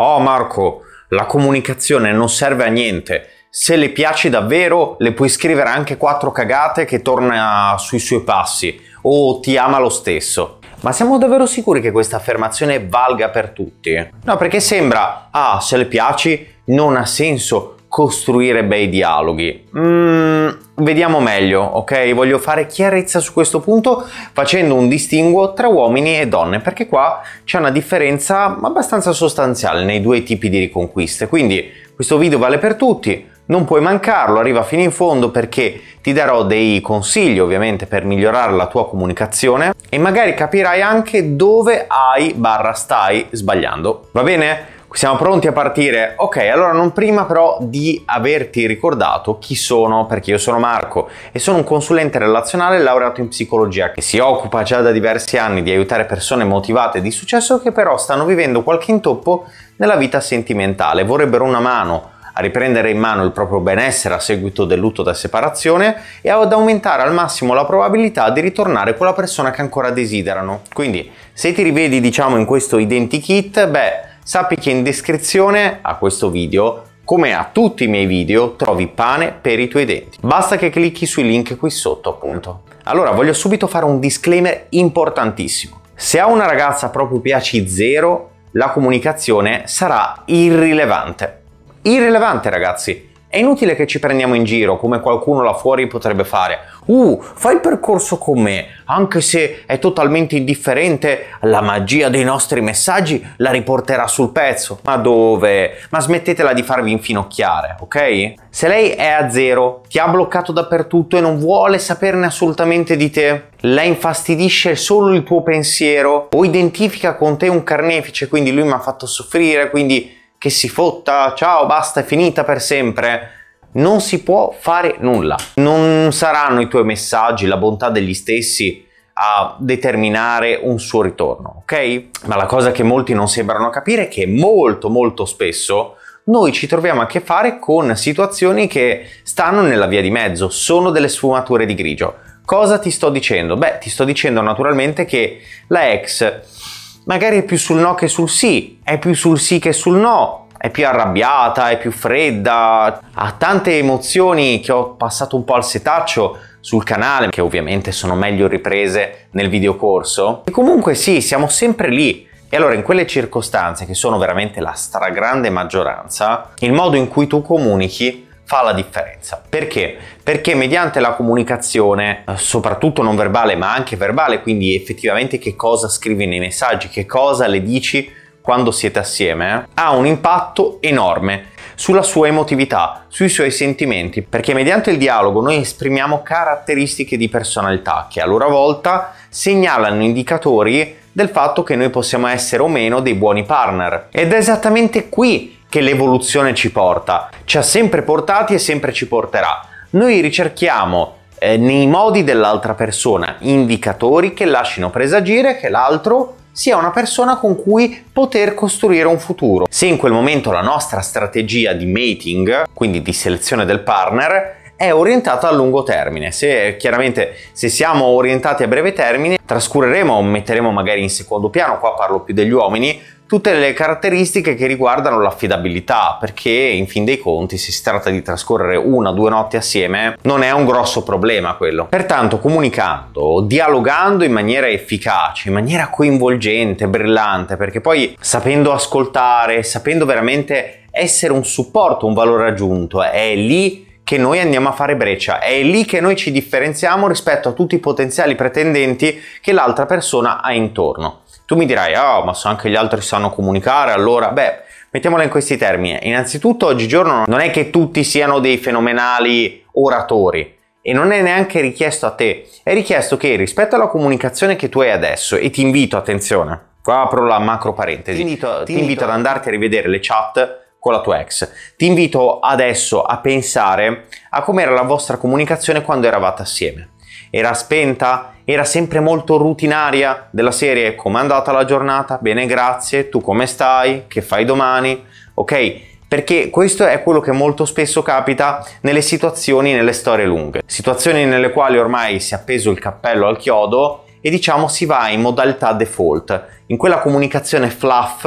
Oh Marco, la comunicazione non serve a niente. Se le piaci davvero, le puoi scrivere anche quattro cagate che torna sui suoi passi o ti ama lo stesso. Ma siamo davvero sicuri che questa affermazione valga per tutti? No, perché sembra, ah, se le piaci non ha senso costruire bei dialoghi. Mmm, vediamo meglio, ok? Voglio fare chiarezza su questo punto facendo un distinguo tra uomini e donne, perché qua c'è una differenza abbastanza sostanziale nei due tipi di riconquiste. Quindi questo video vale per tutti, non puoi mancarlo, arriva fino in fondo perché ti darò dei consigli ovviamente per migliorare la tua comunicazione e magari capirai anche dove hai barra stai sbagliando. Va bene? Siamo pronti a partire? Ok, allora non prima però di averti ricordato chi sono, perché io sono Marco e sono un consulente relazionale laureato in psicologia che si occupa già da diversi anni di aiutare persone motivate di successo che però stanno vivendo qualche intoppo nella vita sentimentale, vorrebbero una mano a riprendere in mano il proprio benessere a seguito del lutto da separazione e ad aumentare al massimo la probabilità di ritornare con la persona che ancora desiderano. Quindi, se ti rivedi, diciamo, in questo identikit, beh, sappi che in descrizione a questo video come a tutti i miei video trovi pane per i tuoi denti. Basta che clicchi sui link qui sotto appunto. Allora voglio subito fare un disclaimer importantissimo. Se a una ragazza proprio piaci zero, la comunicazione sarà irrilevante. Irrilevante ragazzi, è inutile che ci prendiamo in giro, come qualcuno là fuori potrebbe fare. Uh, fai il percorso con me, anche se è totalmente indifferente, la magia dei nostri messaggi la riporterà sul pezzo. Ma dove? Ma smettetela di farvi infinocchiare, ok? Se lei è a zero, ti ha bloccato dappertutto e non vuole saperne assolutamente di te, la infastidisce solo il tuo pensiero o identifica con te un carnefice, quindi lui mi ha fatto soffrire, quindi che si fotta, ciao, basta, è finita per sempre. Non si può fare nulla. Non saranno i tuoi messaggi, la bontà degli stessi a determinare un suo ritorno, ok? Ma la cosa che molti non sembrano capire è che molto molto spesso noi ci troviamo a che fare con situazioni che stanno nella via di mezzo, sono delle sfumature di grigio. Cosa ti sto dicendo? Beh, ti sto dicendo naturalmente che la ex magari è più sul no che sul sì, è più sul sì che sul no, è più arrabbiata, è più fredda, ha tante emozioni che ho passato un po' al setaccio sul canale, che ovviamente sono meglio riprese nel videocorso. E comunque sì, siamo sempre lì. E allora in quelle circostanze, che sono veramente la stragrande maggioranza, il modo in cui tu comunichi fa la differenza. Perché? Perché mediante la comunicazione, eh, soprattutto non verbale, ma anche verbale, quindi effettivamente che cosa scrivi nei messaggi, che cosa le dici quando siete assieme, eh, ha un impatto enorme sulla sua emotività, sui suoi sentimenti, perché mediante il dialogo noi esprimiamo caratteristiche di personalità che a loro volta segnalano indicatori del fatto che noi possiamo essere o meno dei buoni partner. Ed è esattamente qui che l'evoluzione ci porta, ci ha sempre portati e sempre ci porterà. Noi ricerchiamo eh, nei modi dell'altra persona indicatori che lasciano presagire che l'altro sia una persona con cui poter costruire un futuro. Se in quel momento la nostra strategia di mating, quindi di selezione del partner, è orientata a lungo termine. Se chiaramente se siamo orientati a breve termine, trascureremo o metteremo magari in secondo piano, qua parlo più degli uomini, tutte le caratteristiche che riguardano l'affidabilità, perché in fin dei conti se si tratta di trascorrere una o due notti assieme non è un grosso problema quello. Pertanto comunicando, dialogando in maniera efficace, in maniera coinvolgente, brillante, perché poi sapendo ascoltare, sapendo veramente essere un supporto, un valore aggiunto, è lì che noi andiamo a fare breccia. È lì che noi ci differenziamo rispetto a tutti i potenziali pretendenti che l'altra persona ha intorno. Tu mi dirai, ah, oh, ma se anche gli altri sanno comunicare, allora, beh, mettiamola in questi termini. Innanzitutto, oggigiorno non è che tutti siano dei fenomenali oratori, e non è neanche richiesto a te, è richiesto che rispetto alla comunicazione che tu hai adesso, e ti invito, attenzione, qua apro la macro parentesi, ti invito, ti invito ad andarti a rivedere le chat con la tua ex. Ti invito adesso a pensare a com'era la vostra comunicazione quando eravate assieme. Era spenta? Era sempre molto rutinaria della serie Come è andata la giornata? Bene, grazie, tu come stai? Che fai domani? Ok? Perché questo è quello che molto spesso capita nelle situazioni, nelle storie lunghe. Situazioni nelle quali ormai si è appeso il cappello al chiodo e diciamo si va in modalità default, in quella comunicazione fluff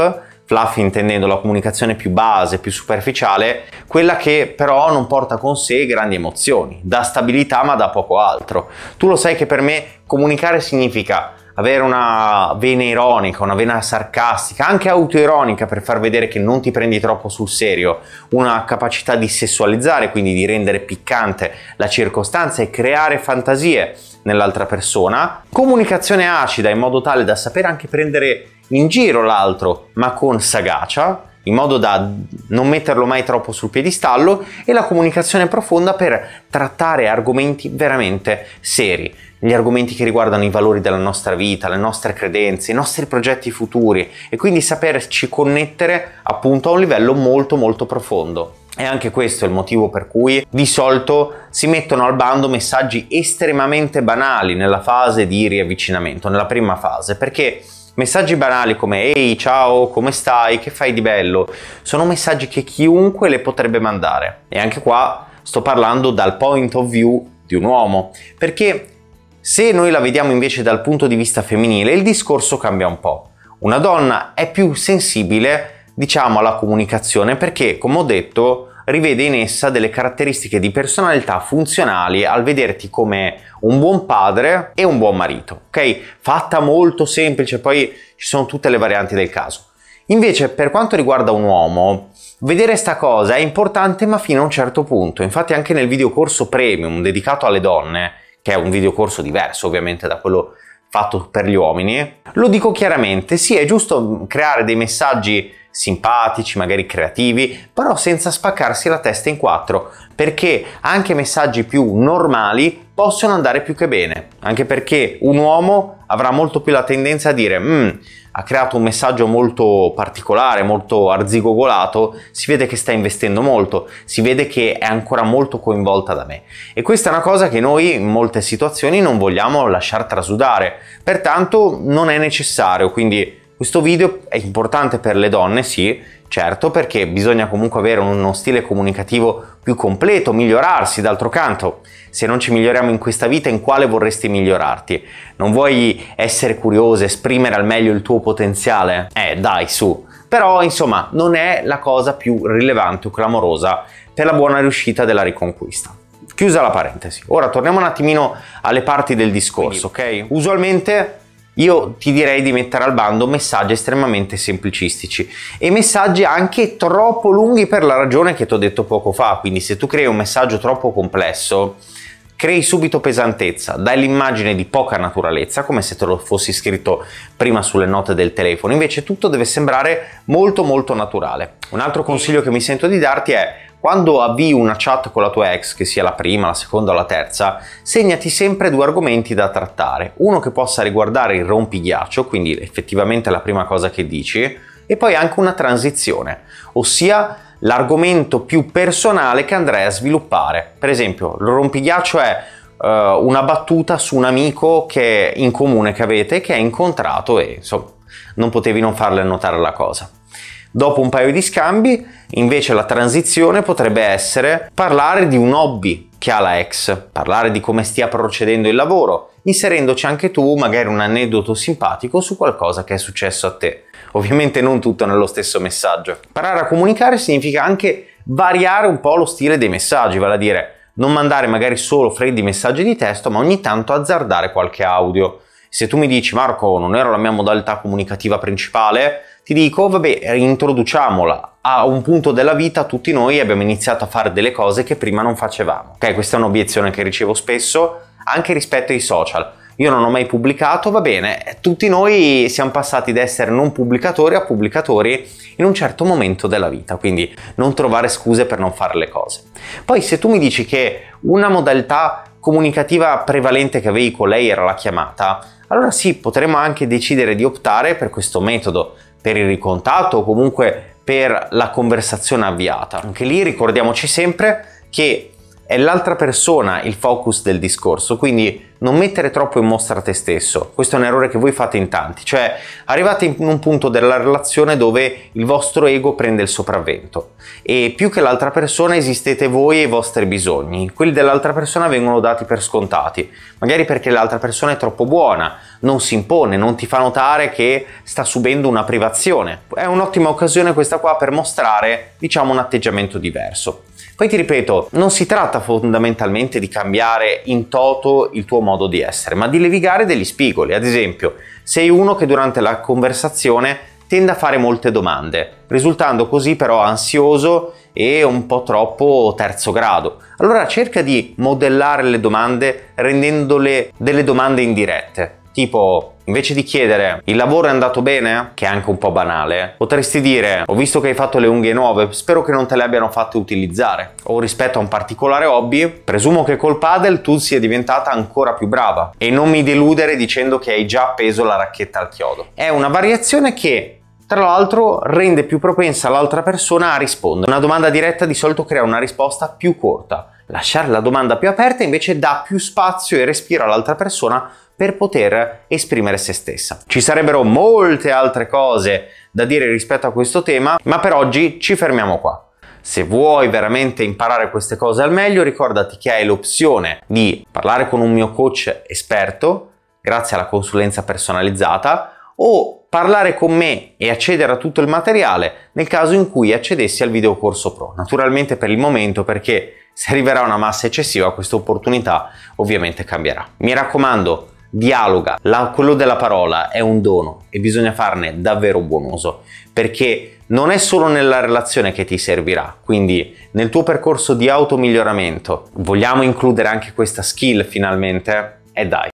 fluff intendendo la comunicazione più base, più superficiale, quella che però non porta con sé grandi emozioni, dà stabilità ma da poco altro. Tu lo sai che per me comunicare significa avere una vena ironica, una vena sarcastica, anche autoironica per far vedere che non ti prendi troppo sul serio, una capacità di sessualizzare, quindi di rendere piccante la circostanza e creare fantasie nell'altra persona, comunicazione acida in modo tale da sapere anche prendere in giro l'altro ma con sagacia in modo da non metterlo mai troppo sul piedistallo e la comunicazione profonda per trattare argomenti veramente seri, gli argomenti che riguardano i valori della nostra vita, le nostre credenze, i nostri progetti futuri e quindi saperci connettere appunto a un livello molto molto profondo. E anche questo è il motivo per cui di solito si mettono al bando messaggi estremamente banali nella fase di riavvicinamento, nella prima fase, perché Messaggi banali come ehi, ciao, come stai, che fai di bello, sono messaggi che chiunque le potrebbe mandare. E anche qua sto parlando dal point of view di un uomo, perché se noi la vediamo invece dal punto di vista femminile, il discorso cambia un po'. Una donna è più sensibile, diciamo, alla comunicazione perché, come ho detto, rivede in essa delle caratteristiche di personalità funzionali al vederti come un buon padre e un buon marito, ok? Fatta molto semplice, poi ci sono tutte le varianti del caso. Invece per quanto riguarda un uomo, vedere sta cosa è importante ma fino a un certo punto, infatti anche nel video corso premium dedicato alle donne, che è un video corso diverso ovviamente da quello fatto per gli uomini, lo dico chiaramente, sì è giusto creare dei messaggi simpatici, magari creativi, però senza spaccarsi la testa in quattro, perché anche messaggi più normali possono andare più che bene, anche perché un uomo avrà molto più la tendenza a dire mm, ha creato un messaggio molto particolare, molto arzigogolato, si vede che sta investendo molto, si vede che è ancora molto coinvolta da me. E questa è una cosa che noi in molte situazioni non vogliamo lasciar trasudare, pertanto non è necessario, quindi questo video è importante per le donne, sì, certo, perché bisogna comunque avere uno stile comunicativo più completo, migliorarsi, d'altro canto, se non ci miglioriamo in questa vita, in quale vorresti migliorarti? Non vuoi essere curioso, esprimere al meglio il tuo potenziale? Eh, dai, su. Però, insomma, non è la cosa più rilevante o clamorosa per la buona riuscita della riconquista. Chiusa la parentesi. Ora torniamo un attimino alle parti del discorso, Quindi, ok? Usualmente io ti direi di mettere al bando messaggi estremamente semplicistici e messaggi anche troppo lunghi per la ragione che ti ho detto poco fa, quindi se tu crei un messaggio troppo complesso crei subito pesantezza, dai l'immagine di poca naturalezza, come se te lo fossi scritto prima sulle note del telefono, invece tutto deve sembrare molto molto naturale. Un altro consiglio che mi sento di darti è quando avvii una chat con la tua ex, che sia la prima, la seconda o la terza, segnati sempre due argomenti da trattare. Uno che possa riguardare il rompighiaccio, quindi effettivamente la prima cosa che dici, e poi anche una transizione, ossia l'argomento più personale che andrai a sviluppare. Per esempio, il rompighiaccio è eh, una battuta su un amico che in comune che avete che hai incontrato e insomma non potevi non farle notare la cosa. Dopo un paio di scambi, invece, la transizione potrebbe essere parlare di un hobby che ha la ex, parlare di come stia procedendo il lavoro, inserendoci anche tu magari un aneddoto simpatico su qualcosa che è successo a te. Ovviamente non tutto nello stesso messaggio. Imparare a comunicare significa anche variare un po' lo stile dei messaggi, vale a dire non mandare magari solo freddi messaggi di testo, ma ogni tanto azzardare qualche audio. Se tu mi dici Marco, non era la mia modalità comunicativa principale, ti dico, vabbè, introduciamola. A un punto della vita tutti noi abbiamo iniziato a fare delle cose che prima non facevamo. Ok, questa è un'obiezione che ricevo spesso anche rispetto ai social. Io non ho mai pubblicato, va bene, tutti noi siamo passati da essere non pubblicatori a pubblicatori in un certo momento della vita, quindi non trovare scuse per non fare le cose. Poi se tu mi dici che una modalità comunicativa prevalente che avevi con lei era la chiamata, allora sì, potremmo anche decidere di optare per questo metodo, per il ricontatto o comunque per la conversazione avviata. Anche lì ricordiamoci sempre che è l'altra persona il focus del discorso, quindi non mettere troppo in mostra te stesso. Questo è un errore che voi fate in tanti, cioè arrivate in un punto della relazione dove il vostro ego prende il sopravvento e più che l'altra persona esistete voi e i vostri bisogni. Quelli dell'altra persona vengono dati per scontati, magari perché l'altra persona è troppo buona, non si impone, non ti fa notare che sta subendo una privazione. È un'ottima occasione questa qua per mostrare, diciamo, un atteggiamento diverso. Poi ti ripeto, non si tratta fondamentalmente di cambiare in toto il tuo modo di essere, ma di levigare degli spigoli. Ad esempio, sei uno che durante la conversazione tende a fare molte domande, risultando così però ansioso e un po' troppo terzo grado. Allora cerca di modellare le domande rendendole delle domande indirette Tipo, invece di chiedere il lavoro è andato bene, che è anche un po' banale, potresti dire ho visto che hai fatto le unghie nuove, spero che non te le abbiano fatte utilizzare. O rispetto a un particolare hobby, presumo che col paddle tu sia diventata ancora più brava e non mi deludere dicendo che hai già appeso la racchetta al chiodo. È una variazione che tra l'altro rende più propensa l'altra persona a rispondere. Una domanda diretta di solito crea una risposta più corta Lasciare la domanda più aperta invece dà più spazio e respiro all'altra persona per poter esprimere se stessa. Ci sarebbero molte altre cose da dire rispetto a questo tema, ma per oggi ci fermiamo qua. Se vuoi veramente imparare queste cose al meglio, ricordati che hai l'opzione di parlare con un mio coach esperto, grazie alla consulenza personalizzata, o parlare con me e accedere a tutto il materiale nel caso in cui accedessi al videocorso pro. Naturalmente per il momento perché se arriverà una massa eccessiva questa opportunità ovviamente cambierà. Mi raccomando, dialoga, La, quello della parola è un dono e bisogna farne davvero buon uso, perché non è solo nella relazione che ti servirà, quindi nel tuo percorso di automiglioramento vogliamo includere anche questa skill finalmente? E eh, dai!